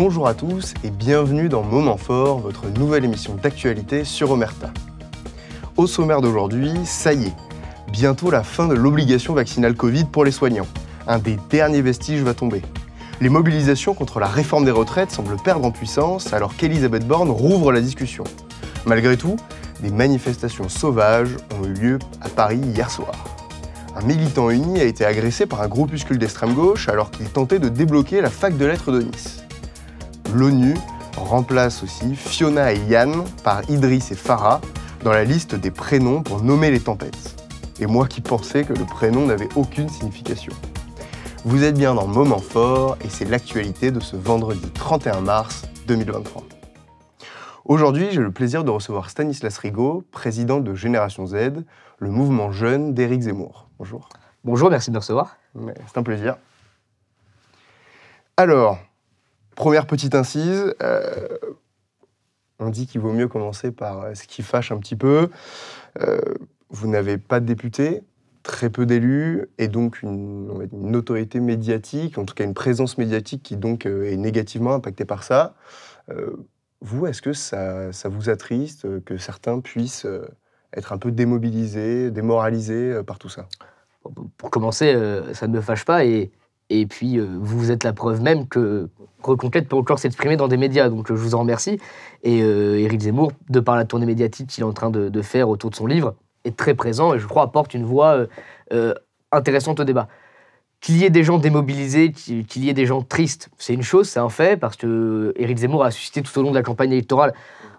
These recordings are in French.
Bonjour à tous et bienvenue dans Moment Fort, votre nouvelle émission d'actualité sur Omerta. Au sommaire d'aujourd'hui, ça y est, bientôt la fin de l'obligation vaccinale Covid pour les soignants. Un des derniers vestiges va tomber. Les mobilisations contre la réforme des retraites semblent perdre en puissance alors qu'Elisabeth Borne rouvre la discussion. Malgré tout, des manifestations sauvages ont eu lieu à Paris hier soir. Un militant uni a été agressé par un groupuscule d'extrême gauche alors qu'il tentait de débloquer la fac de lettres de Nice l'ONU remplace aussi Fiona et Yann par Idriss et Farah dans la liste des prénoms pour nommer les tempêtes. Et moi qui pensais que le prénom n'avait aucune signification. Vous êtes bien dans Moment Fort et c'est l'actualité de ce vendredi 31 mars 2023. Aujourd'hui, j'ai le plaisir de recevoir Stanislas Rigaud, président de Génération Z, le mouvement jeune d'Éric Zemmour. Bonjour. Bonjour, merci de me recevoir. C'est un plaisir. Alors, Première petite incise, euh, on dit qu'il vaut mieux commencer par euh, ce qui fâche un petit peu. Euh, vous n'avez pas de députés, très peu d'élus, et donc une, une, autorité médiatique, en tout cas une présence médiatique qui donc est négativement impactée par ça. vous, est-ce que ça, ça, vous attriste que certains puissent être un peu démobilisés, démoralisés par tout ça Pour commencer, ça ne me fâche pas et et puis, euh, vous êtes la preuve même que Reconquête peut encore s'exprimer dans des médias. Donc, euh, je vous en remercie. Et euh, Éric Zemmour, de par la tournée médiatique qu'il est en train de, faire autour de son livre, est très présent et, je crois, apporte une voix intéressante au débat. Qu'il y ait des gens démobilisés, qu'il y ait des gens tristes, c'est une chose, c'est un fait, parce que Éric Zemmour a suscité tout au long de la campagne électorale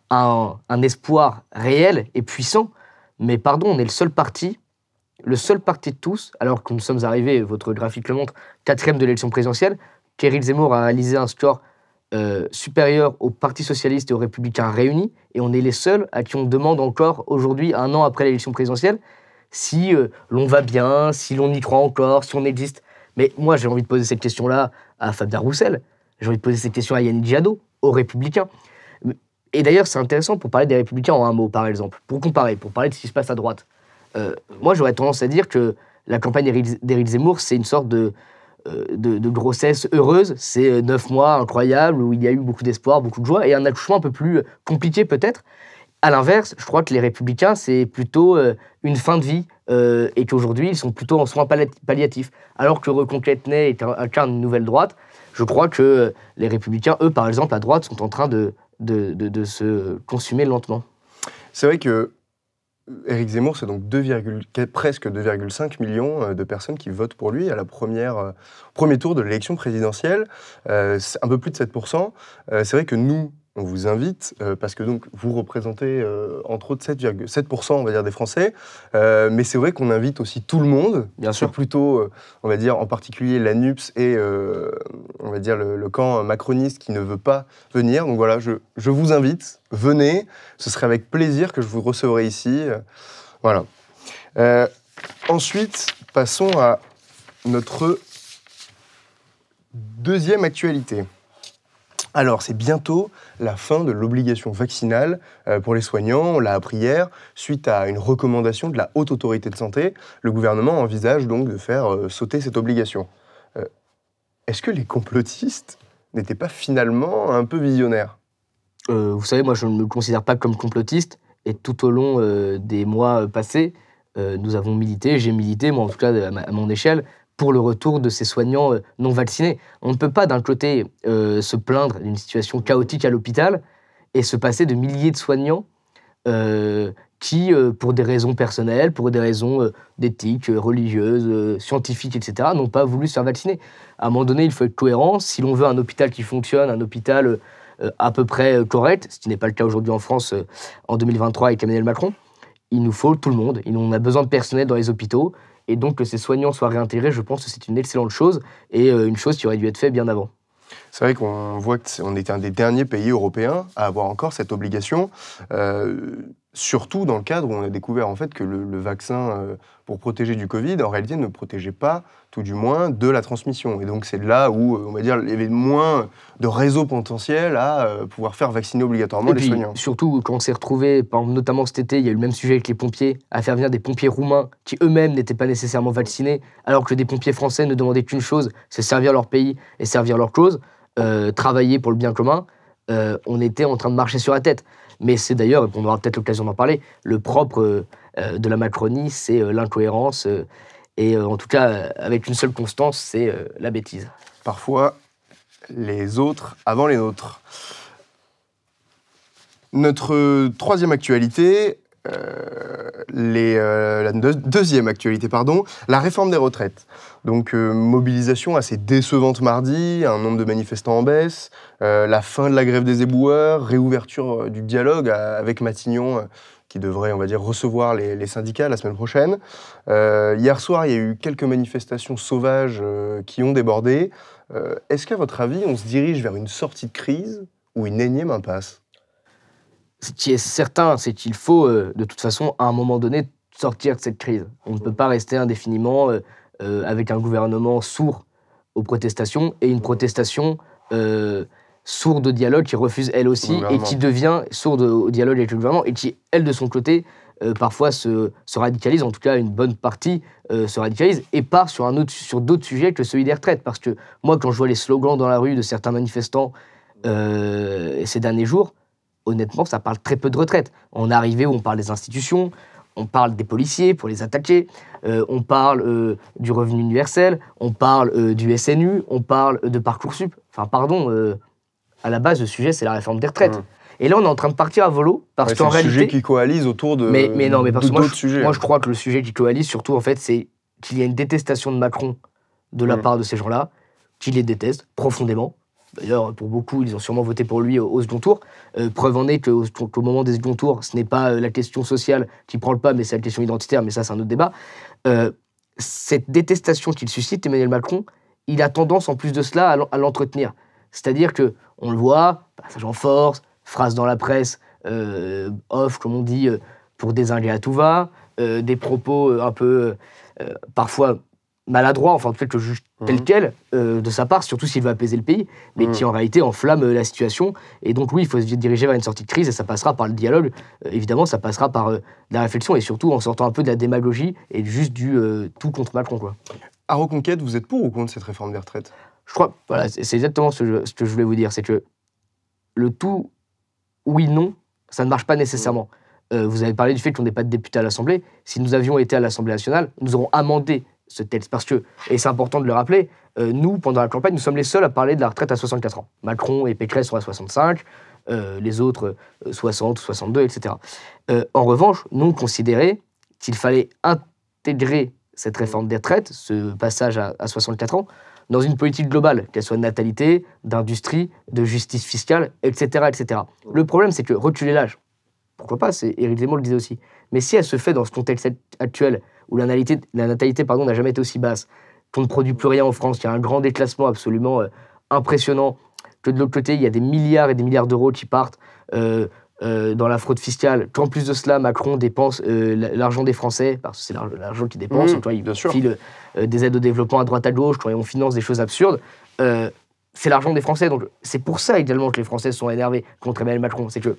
un, un espoir réel et puissant. Mais pardon, on est le seul parti le seul parti de tous, alors que nous sommes arrivés, votre graphique le montre, quatrième de l'élection présidentielle, Kéril Zemmour a réalisé un score euh, supérieur au Parti socialiste et aux républicains réunis, et on est les seuls à qui on demande encore aujourd'hui, un an après l'élection présidentielle, si euh, l'on va bien, si l'on y croit encore, si on existe. Mais moi, j'ai envie de poser cette question-là à Fabien Roussel, j'ai envie de poser cette question à Yann Diado, aux républicains. Et d'ailleurs, c'est intéressant pour parler des républicains en un mot, par exemple, pour comparer, pour parler de ce qui se passe à droite. Euh, moi, j'aurais tendance à dire que la campagne d'Éric Zemmour, c'est une sorte de, euh, de, grossesse heureuse. C'est euh, neuf mois incroyables où il y a eu beaucoup d'espoir, beaucoup de joie, et un accouchement un peu plus compliqué peut-être. À l'inverse, je crois que les républicains, c'est plutôt une fin de vie et qu'aujourd'hui, ils sont plutôt en soins palliatifs. Alors que Reconquête Ney est un, un de nouvelle droite, je crois que les républicains, eux, par exemple, à droite, sont en train de, de se consumer lentement. C'est vrai que Éric Zemmour, c'est donc presque 2,5 millions euh, de personnes qui votent pour lui à la première euh, premier tour de l'élection présidentielle, euh, un peu plus de 7%. c'est vrai que nous, on vous invite, euh, parce que donc vous représentez euh, entre autres 7,7% on va dire des Français, euh, mais c'est vrai qu'on invite aussi tout le monde. Bien sûr. Plutôt, on va dire en particulier la NUPS et on va dire le, camp macroniste qui ne veut pas venir. Donc voilà, je, je, vous invite, venez, ce serait avec plaisir que je vous recevrai ici. voilà. ensuite, passons à notre deuxième actualité. Alors, c'est bientôt la fin de l'obligation vaccinale euh, pour les soignants, on l'a appris hier, suite à une recommandation de la Haute Autorité de Santé. Le gouvernement envisage donc de faire euh, sauter cette obligation. Euh, est-ce que les complotistes n'étaient pas finalement un peu visionnaires Vous savez, moi je ne me considère pas comme complotiste, et tout au long des mois passés, nous avons milité, j'ai milité, moi en tout cas à mon échelle, pour le retour de ces soignants euh, non vaccinés. On ne peut pas d'un côté euh, se plaindre d'une situation chaotique à l'hôpital et se passer de milliers de soignants euh, qui, pour des raisons personnelles, pour des raisons d'éthique, religieuses, scientifiques, etc., n'ont pas voulu se faire vacciner. À un moment donné, il faut être cohérent. Si l'on veut un hôpital qui fonctionne, un hôpital à peu près correct, ce qui n'est pas le cas aujourd'hui en France en 2023 avec Emmanuel Macron, il nous faut tout le monde. on a besoin de personnel dans les hôpitaux. Et donc que ces soignants soient réintégrés, je pense que c'est une excellente chose et euh, une chose qui aurait dû être faite bien avant. C'est vrai qu'on voit qu'on est un des derniers pays européens à avoir encore cette obligation. Euh, Surtout dans le cadre où on a découvert en fait que le, vaccin euh, pour protéger du Covid, en réalité, ne protégeait pas, tout du moins, de la transmission. Et donc c'est là où, euh, on va dire, il y avait moins de réseaux potentiels à euh, pouvoir faire vacciner obligatoirement les puis, soignants. Surtout quand on s'est retrouvé, notamment cet été, il y a eu le même sujet avec les pompiers, à faire venir des pompiers roumains qui eux-mêmes n'étaient pas nécessairement vaccinés, alors que des pompiers français ne demandaient qu'une chose, c'est servir leur pays et servir leur cause, travailler pour le bien commun. on était en train de marcher sur la tête. Mais c'est d'ailleurs, on aura peut-être l'occasion d'en parler, le propre euh, euh, de la Macronie, c'est euh, l'incohérence. et en tout cas, avec une seule constance, c'est la bêtise. Parfois, les autres avant les nôtres. Notre troisième actualité, euh, la deuxième actualité, pardon, la réforme des retraites. Donc euh, mobilisation assez décevante mardi, un nombre de manifestants en baisse, euh, la fin de la grève des éboueurs, réouverture du dialogue avec Matignon qui devrait, on va dire, recevoir les, syndicats la semaine prochaine. hier soir, il y a eu quelques manifestations sauvages qui ont débordé. Est-ce qu'à votre avis, on se dirige vers une sortie de crise ou une énième impasse ce qui est certain, c'est qu'il faut, euh, de toute façon, à un moment donné, sortir de cette crise. On ne peut pas rester indéfiniment euh, euh, avec un gouvernement sourd aux protestations et une protestation sourde au dialogue qui refuse elle aussi et qui devient sourde au dialogue avec le gouvernement et qui, elle, de son côté, parfois se, se, radicalise, en tout cas une bonne partie se radicalise et part sur, sur d'autres sujets que celui des retraites. Parce que moi, quand je vois les slogans dans la rue de certains manifestants ces derniers jours, honnêtement, ça parle très peu de retraite. On est arrivé où on parle des institutions, on parle des policiers pour les attaquer, euh, on parle euh, du revenu universel, on parle euh, du SNU, on parle de Parcoursup. Enfin, pardon, à la base, le sujet, c'est la réforme des retraites. Mmh. Et là, on est en train de partir à volo parce qu'en réalité. C'est sujet qui coalise autour de. Mais, mais non, mais parce que moi, hein. je, crois que le sujet qui coalise, surtout, en fait, c'est qu'il y a une détestation de Macron de la mmh. part de ces gens-là, qui les détestent profondément, D'ailleurs, pour beaucoup, ils ont sûrement voté pour lui au, second tour. Euh, preuve en est qu'au moment des second tours, ce n'est pas euh, la question sociale qui prend le pas, mais c'est la question identitaire, mais ça, c'est un autre débat. Euh, cette détestation qu'il suscite, Emmanuel Macron, il a tendance, en plus de cela, à l'entretenir. C'est-à-dire que on le voit, passage en force, phrase dans la presse, euh, off, comme on dit, pour désinguer à tout va, des propos un peu, parfois maladroit, enfin peut-être le juge tel mhm. quel, euh, de sa part, surtout s'il veut apaiser le pays, mais mhm. qui en réalité enflamme euh, la situation. Et donc oui, il faut se diriger vers une sortie de crise, et ça passera par le dialogue, euh, évidemment, ça passera par la réflexion, et surtout en sortant un peu de la démagogie et juste du tout contre Macron. Quoi. À Reconquête, vous êtes pour ou contre cette réforme des retraites Je crois, voilà, c'est exactement ce, que je, voulais vous dire, c'est que le tout, oui, non, ça ne marche pas nécessairement. Mhm. vous avez parlé du fait qu'on n'ait pas de député à l'Assemblée. Si nous avions été à l'Assemblée nationale, nous aurons amendé parce que, et c'est important de le rappeler, euh, nous, pendant la campagne, nous sommes les seuls à parler de la retraite à 64 ans. Macron et Pécresse sont à 65, euh, les autres 60, 62, etc. en revanche, nous considéré qu'il fallait intégrer cette réforme des retraites, ce passage à, 64 ans, dans une politique globale, qu'elle soit de natalité, d'industrie, de justice fiscale, etc. etc. Le problème, c'est que reculer l'âge, pourquoi pas, c'est Éric Zemmour le disait aussi, mais si elle se fait dans ce contexte actuel, où la natalité, la natalité pardon, n'a jamais été aussi basse, qu'on ne produit plus rien en France, qu'il y a un grand déclassement absolument euh, impressionnant, que de l'autre côté, il y a des milliards et des milliards d'euros qui partent euh, euh, dans la fraude fiscale, qu'en plus de cela, Macron dépense l'argent des Français, parce que c'est l'argent qu'il dépense, mmh, il file des aides au développement à droite à gauche, quand on finance des choses absurdes. c'est l'argent des Français, donc c'est pour ça également que les Français sont énervés contre Emmanuel Macron, c'est que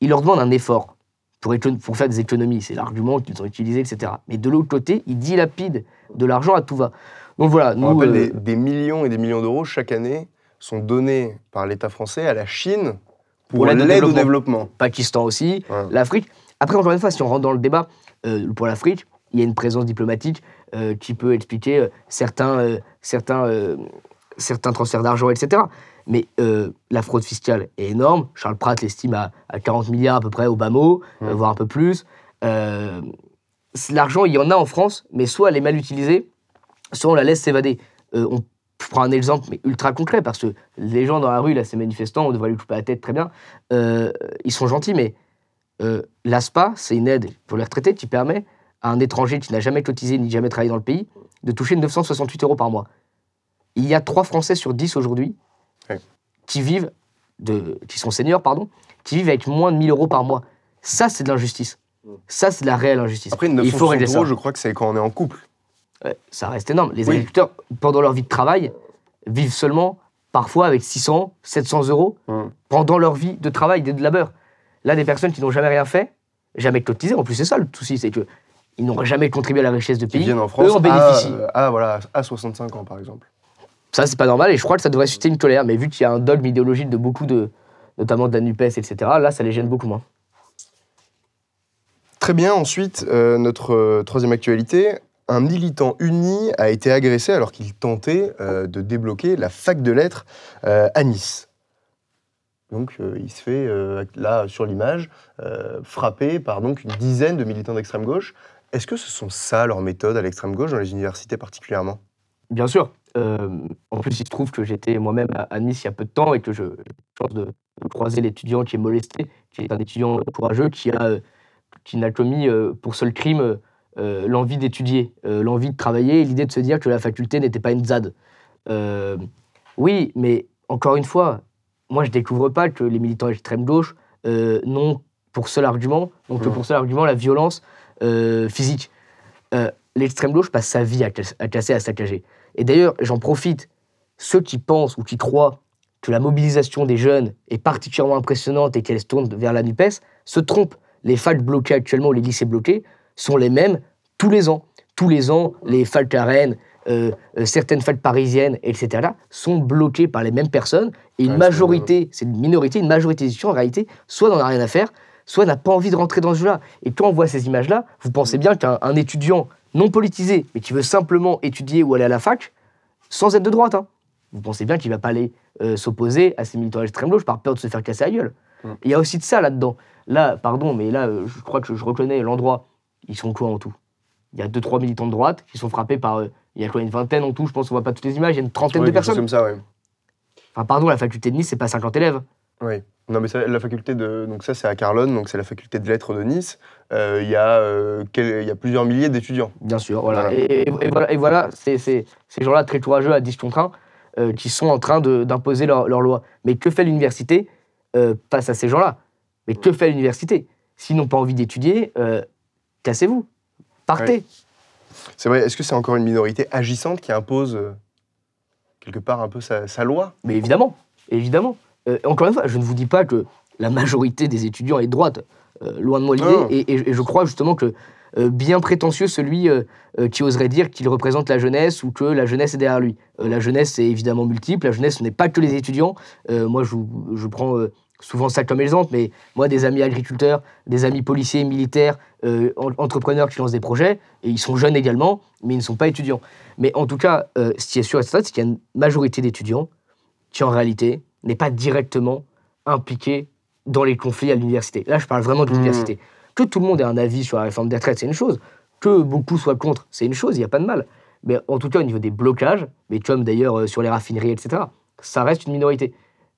il leur demande un effort pour, faire des économies. C'est l'argument qu'ils ont utilisé, etc. Mais de l'autre côté, ils dilapident de l'argent à tout va. Donc voilà, nous, On euh, des, millions et des millions d'euros chaque année sont donnés par l'État français à la Chine pour, pour l'aide au développement. Pakistan aussi, l'Afrique. Après, encore une fois, si on rentre dans le débat, euh, pour l'Afrique, il y a une présence diplomatique euh, qui peut expliquer certains, certains certains transferts d'argent, etc. Mais euh, la fraude fiscale est énorme. Charles Pratt l'estime à, 40 milliards à peu près, au bas mot, mmh. euh, voire un peu plus. Euh, l'argent, il y en a en France, mais soit elle est mal utilisée, soit on la laisse s'évader. on prend un exemple, mais ultra concret, parce que les gens dans la rue, là, ces manifestants, on devrait lui couper la tête, très bien. ils sont gentils, mais l'ASPA, c'est une aide pour les retraités qui permet à un étranger qui n'a jamais cotisé ni jamais travaillé dans le pays de toucher 968 euros par mois il y a 3 Français sur 10 aujourd'hui qui vivent, de, qui sont seniors, pardon, qui vivent avec moins de 1000 euros par mois. Ça, c'est de l'injustice. Mm. Ça, c'est de la réelle injustice. Après, il faut régler ça. je crois que c'est quand on est en couple. ça reste énorme. Les agriculteurs, pendant leur vie de travail, vivent seulement parfois avec 600, 700 euros mm. pendant leur vie de travail, de labeur. Là, des personnes qui n'ont jamais rien fait, jamais cotisé, en plus, c'est ça le souci, c'est qu'ils ils jamais contribué à la richesse de pays. Ils viennent en France en bénéficient. À, voilà, à 65 ans, par exemple. Ça, c'est pas normal et je crois que ça devrait susciter une colère. Mais vu qu'il y a un dogme idéologique de beaucoup de, notamment de la NUPES, etc., là, ça les gêne beaucoup moins. Très bien, ensuite, euh, notre euh, troisième actualité. Un militant uni a été agressé alors qu'il tentait euh, de débloquer la fac de lettres à Nice. Donc il se fait, là sur l'image, frappé par donc une dizaine de militants d'extrême gauche. Est-ce que ce sont ça leurs méthodes à l'extrême gauche dans les universités particulièrement Bien sûr. Euh, en plus, il se trouve que j'étais moi-même à, Nice il y a peu de temps et que j'ai chance de, croiser l'étudiant qui est molesté, qui est un étudiant euh, courageux, qui a euh, qui n'a commis pour seul crime l'envie d'étudier, l'envie de travailler l'idée de se dire que la faculté n'était pas une ZAD. oui, mais encore une fois, moi je découvre pas que les militants d'extrême gauche non n'ont pour seul argument, donc mmh. pour seul argument la violence physique. L'extrême gauche passe sa vie à, à casser, à saccager. Et d'ailleurs, j'en profite, ceux qui pensent ou qui croient que la mobilisation des jeunes est particulièrement impressionnante et qu'elle se tourne vers la NUPES se trompent. Les facs bloquées actuellement, les lycées bloqués, sont les mêmes tous les ans. Tous les ans, les facs à euh, euh, certaines facs parisiennes, etc., sont bloquées par les mêmes personnes. Et une majorité, c'est une minorité, une majorité des étudiants, en réalité, soit n'en a rien à faire, soit n'a pas envie de rentrer dans ce jeu-là. Et quand on voit ces images-là, vous pensez mm. bien qu'un étudiant non politisé, mais qui veut simplement étudier ou aller à la fac, sans être de droite, hein. vous pensez bien qu'il ne va pas aller euh, s'opposer à ces militants extrême gauche par peur de se faire casser la gueule. Mm. Il y a aussi de ça là-dedans. Là, pardon, mais là, euh, je crois que je reconnais l'endroit. Ils sont quoi en tout Il y a 2-3 militants de droite qui sont frappés par. Euh, il y a quoi une vingtaine en tout Je pense qu'on voit pas toutes les images. Il y a une trentaine de personnes. comme ça, ouais. Enfin, pardon, la faculté de Nice, c'est pas 50 élèves. Oui. Non, mais ça, la faculté de. Donc, ça, c'est à Carlone, donc c'est la faculté de lettres de Nice. Euh, il y, euh, y, a plusieurs milliers d'étudiants. Bien sûr, voilà. Et, voilà, c'est, ces gens-là très courageux à 10 contre 1 qui sont en train d'imposer leur, leur, loi. Mais que fait l'université euh, face à ces gens-là Mais que fait l'université S'ils n'ont pas envie d'étudier, cassez-vous. Partez. C'est vrai, est-ce que c'est encore une minorité agissante qui impose quelque part un peu sa, sa loi Mais évidemment, évidemment. Euh, encore une fois, je ne vous dis pas que la majorité des étudiants est droite, euh, loin de moi l'idée, et, je crois justement que euh, bien prétentieux celui qui oserait dire qu'il représente la jeunesse ou que la jeunesse est derrière lui. la jeunesse est évidemment multiple, la jeunesse n'est pas que les étudiants. moi, je, prends souvent ça comme exemple, mais moi, des amis agriculteurs, des amis policiers, militaires, entrepreneurs qui lancent des projets, et ils sont jeunes également, mais ils ne sont pas étudiants. Mais en tout cas, ce qui est sûr, c'est qu'il y a une majorité d'étudiants qui, en réalité, n'est pas directement impliqué dans les conflits à l'université. Là, je parle vraiment de mmh. l'université. Que tout le monde ait un avis sur la réforme des retraites, c'est une chose. Que beaucoup soient contre, c'est une chose, il n'y a pas de mal. Mais en tout cas, au niveau des blocages, mais comme d'ailleurs euh, sur les raffineries, etc., ça reste une minorité.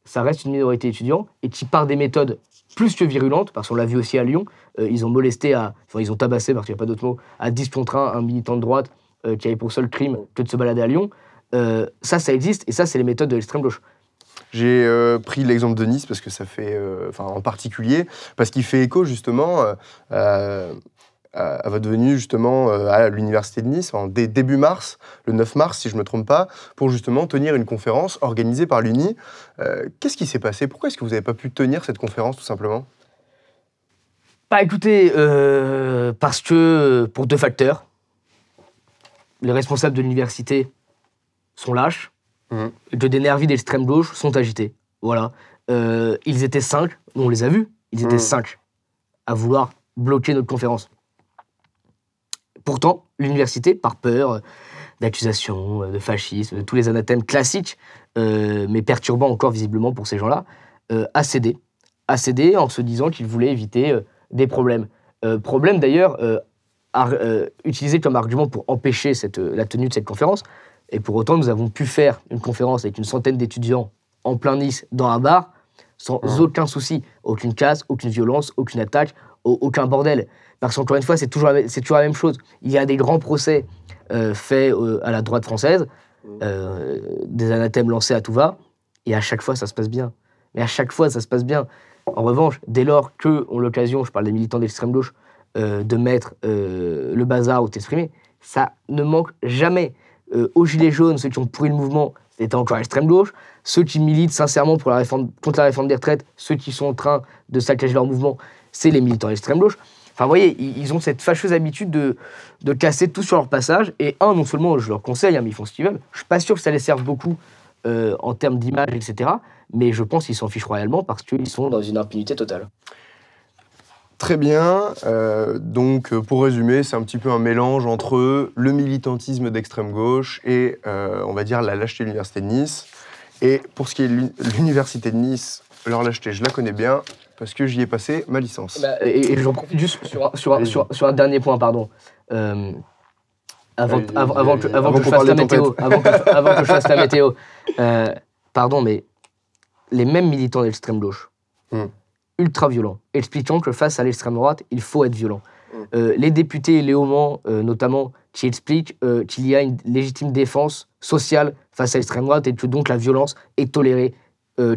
Ça reste une minorité d'étudiants et qui, par des méthodes plus que virulentes, parce qu'on l'a vu aussi à Lyon, euh, ils ont molesté, enfin, ils ont tabassé, parce qu'il n'y a pas d'autre mot, à 10 contre 1 un militant de droite euh, qui avait pour seul crime que de se balader à Lyon. ça, ça existe et ça, c'est les méthodes de l'extrême gauche. J'ai euh, pris l'exemple de Nice parce que ça fait, euh, en particulier, parce qu'il fait écho justement euh, à votre venue justement à l'université de Nice en début mars, le 9 mars si je ne me trompe pas, pour justement tenir une conférence organisée par l'UNI. Qu'est-ce qui s'est passé Pourquoi est-ce que vous n'avez pas pu tenir cette conférence tout simplement Bah écoutez, parce que pour deux facteurs, les responsables de l'université sont lâches des mm-hmm. de d'énergie d'extrême gauche sont agités. Voilà. Euh, ils étaient cinq, on les a vus, ils étaient mm-hmm. cinq à vouloir bloquer notre conférence. Pourtant, l'université, par peur euh, d'accusations, euh, de fascisme, de tous les anathèmes classiques, mais perturbants encore visiblement pour ces gens-là, a cédé. A cédé en se disant qu'ils voulait éviter des problèmes. problème d'ailleurs utilisé comme argument pour empêcher la tenue de cette conférence, et pour autant, nous avons pu faire une conférence avec une centaine d'étudiants en plein Nice dans un bar sans mmh. aucun souci, aucune casse, aucune violence, aucune attaque, aucun bordel. Parce qu'encore une fois, c'est toujours, la même chose. Il y a des grands procès euh, faits euh, à la droite française, mmh. euh, des anathèmes lancés à tout va, et à chaque fois, ça se passe bien. Mais à chaque fois, ça se passe bien. En revanche, dès lors que ont l'occasion, je parle des militants d'extrême gauche, de mettre le bazar ou t'exprimer, ça ne manque jamais. Euh, aux Gilets jaunes, ceux qui ont pourri le mouvement, c'était encore l'extrême gauche. Ceux qui militent sincèrement pour la réforme, contre la réforme des retraites, ceux qui sont en train de saccager leur mouvement, c'est les militants l'extrême gauche. Enfin, vous voyez, ils ont cette fâcheuse habitude de, de casser tout sur leur passage. Et un, non seulement je leur conseille, hein, mais ils font ce qu'ils veulent. Je suis pas sûr que ça les serve beaucoup euh, en termes d'image, etc. Mais je pense qu'ils s'en fichent royalement parce qu'ils sont dans une impunité totale. Très bien. Euh, donc, euh, pour résumer, c'est un petit peu un mélange entre le militantisme d'extrême gauche et, euh, on va dire, la lâcheté de l'Université de Nice. Et pour ce qui est de l'Université de Nice, leur lâcheté, je la connais bien parce que j'y ai passé ma licence. Bah, et, j'en profite juste sur, un dernier point, pardon. avant, que, je fasse la météo, pardon, mais les mêmes militants d'extrême gauche, hmm ultra violent, expliquant que face à l'extrême droite, il faut être violent. Mm. Euh, les députés Léo euh, notamment, qui expliquent euh, qu'il y a une légitime défense sociale face à l'extrême droite et que donc la violence est tolérée.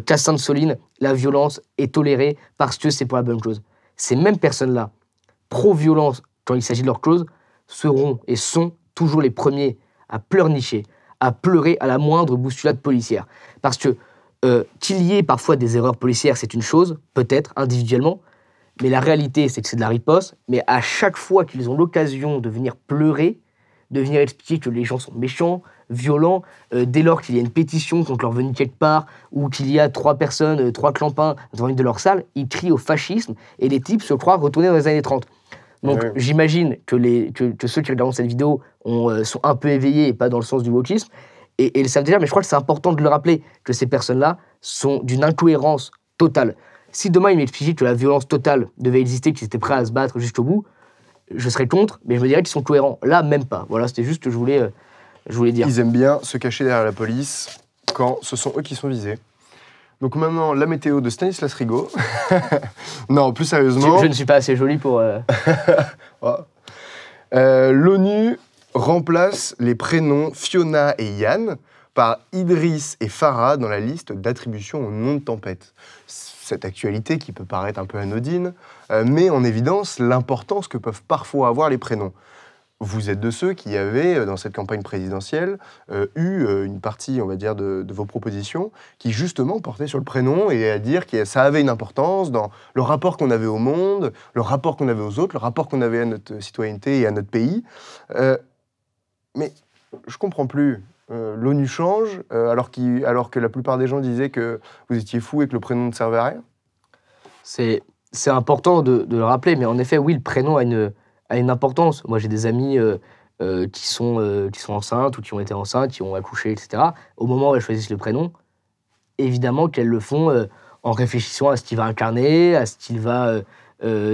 Cassin de soline la violence est tolérée parce que c'est pour la bonne chose Ces mêmes personnes-là, pro-violence quand il s'agit de leur cause, seront et sont toujours les premiers à pleurnicher, à pleurer à la moindre bousculade policière. Parce que euh, qu'il y ait parfois des erreurs policières, c'est une chose, peut-être individuellement, mais la réalité, c'est que c'est de la riposte. Mais à chaque fois qu'ils ont l'occasion de venir pleurer, de venir expliquer que les gens sont méchants, violents, euh, dès lors qu'il y a une pétition contre leur venue quelque part, ou qu'il y a trois personnes, euh, trois clampins devant une de leurs salles, ils crient au fascisme, et les types se croient retournés dans les années 30. Donc j'imagine que, ceux qui regardent cette vidéo sont un peu éveillés et pas dans le sens du wokisme et, ça veut dire, mais je crois que c'est important de le rappeler, que ces personnes-là sont d'une incohérence totale. Si demain il m'expliquait que la violence totale devait exister, qu'ils étaient prêts à se battre jusqu'au bout, je serais contre, mais je me dirais qu'ils sont cohérents. Là, même pas. Voilà, c'était juste que je voulais, euh, je voulais dire. Ils aiment bien se cacher derrière la police quand ce sont eux qui sont visés. Donc maintenant, la météo de Stanislas Rigaud. non, plus sérieusement. Je, ne suis pas assez joli pour. Euh, oh. euh, L'ONU remplace les prénoms Fiona et Yann par Idriss et Farah dans la liste d'attribution au nom de tempête. Cette actualité qui peut paraître un peu anodine euh, met en évidence l'importance que peuvent parfois avoir les prénoms. Vous êtes de ceux qui avaient, euh, dans cette campagne présidentielle, euh, eu une partie, on va dire, de, de, vos propositions qui justement portaient sur le prénom et à dire que ça avait une importance dans le rapport qu'on avait au monde, le rapport qu'on avait aux autres, le rapport qu'on avait à notre citoyenneté et à notre pays mais je comprends plus. Euh, L'ONU change, euh, alors, alors que la plupart des gens disaient que vous étiez fou et que le prénom ne servait à rien C'est important de, le rappeler, mais en effet, oui, le prénom a une, importance. Moi, j'ai des amis euh, qui, sont, qui sont enceintes ou qui ont été enceintes, qui ont accouché, etc. Au moment où elles choisissent le prénom, évidemment qu'elles le font en réfléchissant à ce qu'il va incarner, à ce qu'il va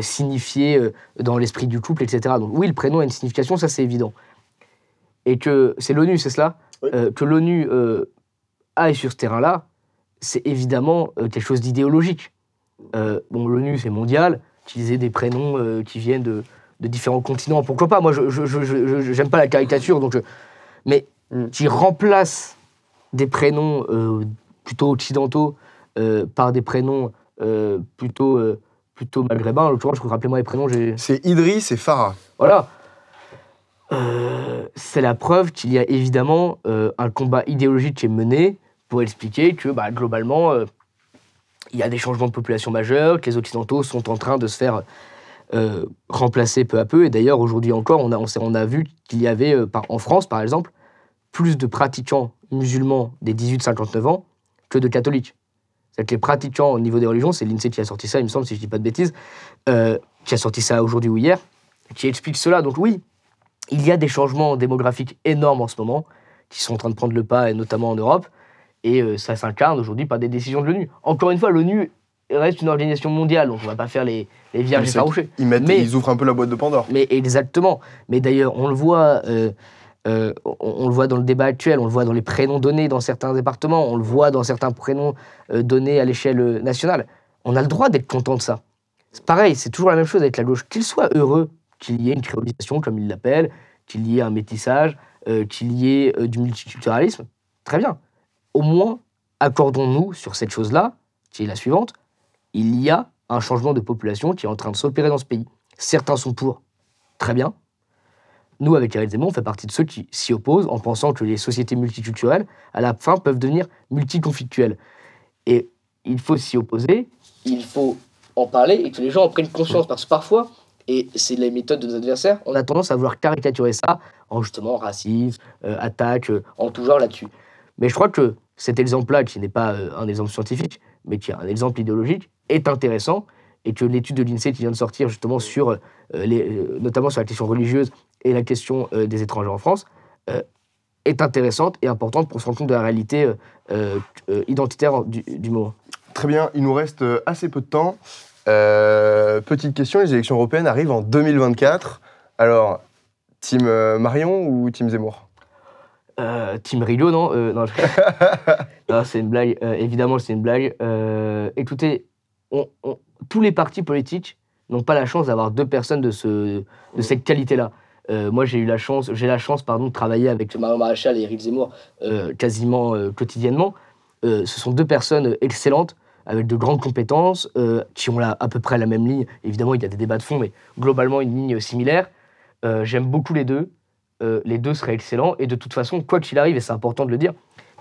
signifier dans l'esprit du couple, etc. Donc oui, le prénom a une signification, ça c'est évident et que c'est l'ONU, c'est cela euh, Que l'ONU euh, aille sur ce terrain-là, c'est évidemment euh, quelque chose d'idéologique. bon, l'ONU, c'est mondial, utiliser des prénoms qui viennent de, différents continents, pourquoi pas Moi, je n'aime pas la caricature, donc mais mm. qui remplace des prénoms plutôt occidentaux par des prénoms plutôt plutôt maghrébins, En l'occurrence, je rappelez-moi les prénoms. C'est Idriss et Farah. Voilà. Euh, c'est la preuve qu'il y a évidemment euh, un combat idéologique qui est mené pour expliquer que bah, globalement, euh, il y a des changements de population majeurs, que les Occidentaux sont en train de se faire remplacer peu à peu. Et d'ailleurs, aujourd'hui encore, on a, vu qu'il y avait, en France par exemple, plus de pratiquants musulmans des 18-59 ans que de catholiques. C'est-à-dire que les pratiquants au niveau des religions, c'est l'INSEE qui a sorti ça, il me semble, si je ne dis pas de bêtises, qui a sorti ça aujourd'hui ou hier, qui explique cela. Donc oui, il y a des changements démographiques énormes en ce moment qui sont en train de prendre le pas, et notamment en Europe. Et euh, ça s'incarne aujourd'hui par des décisions de l'ONU. Encore une fois, l'ONU reste une organisation mondiale, donc on ne va pas faire les, les vierges et Ils mettent, mais, ils ouvrent un peu la boîte de Pandore. Mais exactement. Mais d'ailleurs, on le voit. Euh, euh, on, le voit dans le débat actuel, on le voit dans les prénoms donnés dans certains départements, on le voit dans certains prénoms donnés à l'échelle nationale. On a le droit d'être content de ça. C'est pareil, c'est toujours la même chose avec la gauche. Qu'ils soient heureux qu'il y ait une créolisation, comme il l'appelle, qu'il y ait un métissage, euh, qu'il y ait euh, du multiculturalisme. Très bien. Au moins, accordons-nous sur cette chose-là, qui est la suivante. Il y a un changement de population qui est en train de s'opérer dans ce pays. Certains sont pour. Très bien. Nous, avec Eric Zemmour, on fait partie de ceux qui s'y opposent en pensant que les sociétés multiculturelles, à la fin, peuvent devenir multiconflictuelles. Et il faut s'y opposer, il faut en parler et que les gens en prennent conscience. Parce que parfois, et c'est les méthodes de nos adversaires. On a tendance à vouloir caricaturer ça en justement racisme, euh, attaque, euh, en tout genre là-dessus. Mais je crois que cet exemple-là, qui n'est pas euh, un exemple scientifique, mais qui est un exemple idéologique, est intéressant et que l'étude de l'INSEE qui vient de sortir justement sur, les, notamment sur la question religieuse et la question des étrangers en France, est intéressante et importante pour se rendre compte de la réalité identitaire du, du, moment. Très bien, il nous reste assez peu de temps. Euh, petite question, les élections européennes arrivent en 2024. Alors, team euh, Marion ou team Zemmour euh, Team Rillo, euh, non c'est une blague. évidemment, c'est une blague. écoutez, tous les partis politiques n'ont pas la chance d'avoir deux personnes de, cette qualité-là. moi, j'ai eu la chance, j'ai la chance, pardon, de travailler avec Marion Maréchal et Eric Zemmour quasiment quotidiennement. ce sont deux personnes excellentes avec de grandes compétences, euh, qui ont la, à peu près la même ligne. Évidemment, il y a des débats de fond, mais globalement, une ligne euh, similaire. Euh, j'aime beaucoup les deux. les deux seraient excellents. Et de toute façon, quoi qu'il arrive, et c'est important de le dire,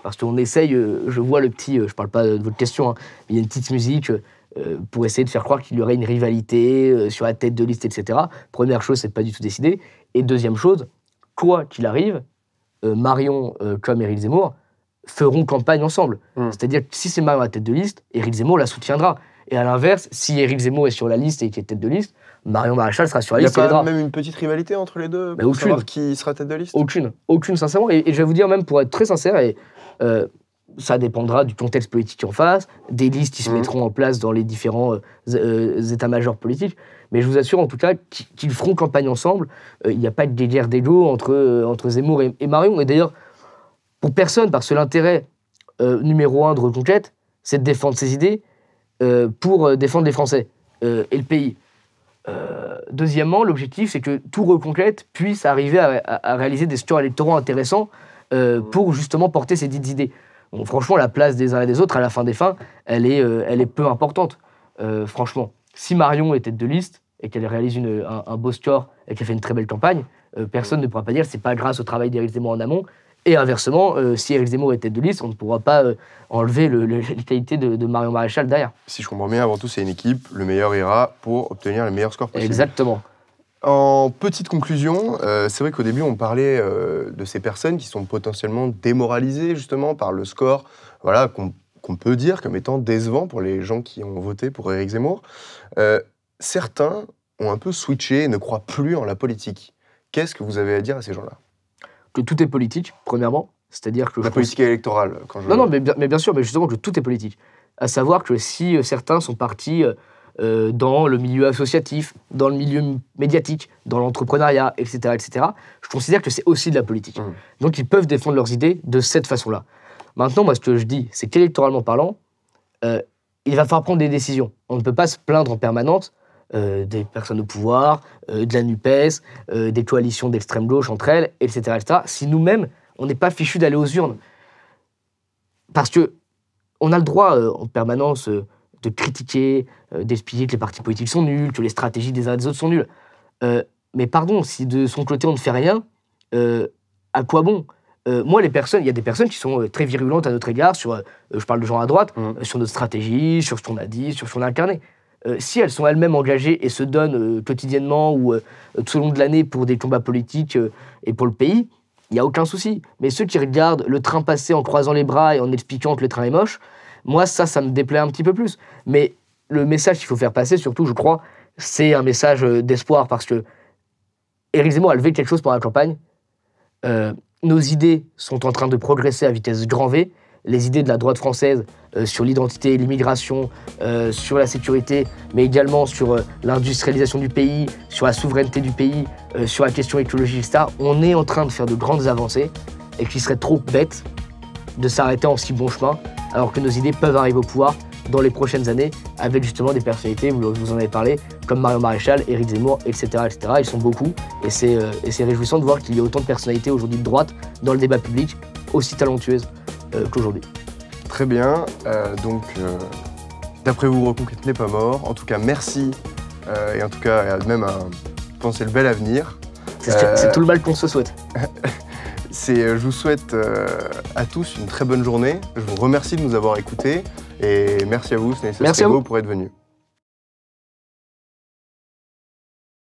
parce qu'on essaye, je vois le petit, je parle pas de votre question, hein, mais il y a une petite musique pour essayer de faire croire qu'il y aurait une rivalité sur la tête de liste, etc. Première chose, c'est pas du tout décidé. Et deuxième chose, quoi qu'il arrive, Marion comme Éric Zemmour, feront campagne ensemble. Hum. C'est-à-dire que si c'est Marion à la tête de liste, Éric Zemmour la soutiendra. Et à l'inverse, si Éric Zemmour est sur la liste et qui est tête de liste, Marion Maréchal sera sur la liste. Il y a pas même une petite rivalité entre les deux bah, pour savoir qui sera tête de liste Aucune, aucune sincèrement. Et, je vais vous dire même, pour être très sincère, et, euh, ça dépendra du contexte politique en face, des listes qui se hum. mettront en place dans les différents euh, euh, états-majors politiques. Mais je vous assure en tout cas qu'ils feront campagne ensemble. Il n'y a pas de guerre d'ego entre, entre Zemmour et, Marion. Et d'ailleurs, pour personne, parce que l'intérêt euh, numéro un de Reconquête, c'est de défendre ses idées euh, pour euh, défendre les Français et le pays. deuxièmement, l'objectif, c'est que tout Reconquête puisse arriver à, réaliser des scores électoraux intéressants pour justement porter ses dites idées. Bon, franchement, la place des uns et des autres, à la fin des fins, elle est, elle est peu importante, franchement. Si Marion était tête de liste et qu'elle réalise un, beau score et qu'elle fait une très belle campagne, personne ne pourra pas dire c'est pas grâce au travail d'Éric Zemmour en amont, et inversement, euh, si Eric Zemmour était de liste, on ne pourra pas euh, enlever le, de, Marion Maréchal derrière. Si je comprends bien, avant tout, c'est une équipe. Le meilleur ira pour obtenir le meilleur score possible. Exactement. En petite conclusion, euh, c'est vrai qu'au début, on parlait de ces personnes qui sont potentiellement démoralisées justement par le score voilà, qu'on peut dire comme étant décevant pour les gens qui ont voté pour Eric Zemmour. certains ont un peu switché et ne croient plus en la politique. Qu'est-ce que vous avez à dire à ces gens-là que tout est politique, premièrement. C'est-à-dire que. La politique électorale, quand je. Non, non, mais, bien sûr, mais justement que tout est politique. À savoir que si euh, certains sont partis euh, euh, dans le milieu associatif, dans le milieu médiatique, dans l'entrepreneuriat, etc., etc., je considère que c'est aussi de la politique. Mmh. Donc ils peuvent défendre leurs idées de cette façon-là. Maintenant, moi, ce que je dis, c'est qu'électoralement parlant, il va falloir prendre des décisions. On ne peut pas se plaindre en permanence euh, des personnes au pouvoir, euh, de la NUPES, euh, des coalitions d'extrême gauche entre elles, etc. etc. si nous-mêmes, on n'est pas fichu d'aller aux urnes. Parce que on a le droit en permanence de critiquer, d'expliquer que les partis politiques sont nuls, que les stratégies des uns et des autres sont nulles. mais pardon, si de son côté on ne fait rien, à quoi bon moi, les personnes, il y a des personnes qui sont très virulentes à notre égard sur, je parle de gens à droite, mmh. sur notre stratégie, sur ce qu'on a dit, sur ce qu'on a incarné. Euh, si elles sont elles-mêmes engagées et se donnent euh, quotidiennement ou euh, tout au long de l'année pour des combats politiques et pour le pays, il n'y a aucun souci. Mais ceux qui regardent le train passer en croisant les bras et en expliquant que le train est moche, moi, ça, ça me déplaît un petit peu plus. Mais le message qu'il faut faire passer, surtout, je crois, c'est un message d'espoir parce que Éric Zemmour a levé quelque chose pour la campagne. nos idées sont en train de progresser à vitesse grand V les idées de la droite française euh, sur l'identité, l'immigration, euh, sur la sécurité, mais également sur euh, l'industrialisation du pays, sur la souveraineté du pays, sur la question écologique, etc., on est en train de faire de grandes avancées et qu'il serait trop bête de s'arrêter en si bon chemin, alors que nos idées peuvent arriver au pouvoir dans les prochaines années avec justement des personnalités, vous, vous en avez parlé, comme Marion Maréchal, Éric Zemmour, etc., etc. Ils sont beaucoup et c'est réjouissant de voir qu'il y a autant de personnalités aujourd'hui de droite dans le débat public aussi talentueuses. Euh, qu'aujourd'hui. Très bien, euh, donc euh, d'après vous, Reconquête n'est pas mort. En tout cas, merci, et en tout cas, même à penser le bel avenir. C'est tout le mal qu'on se souhaite. je vous souhaite à tous une très bonne journée. Je vous remercie de nous avoir écoutés et merci à vous, Stanislas pour être venu.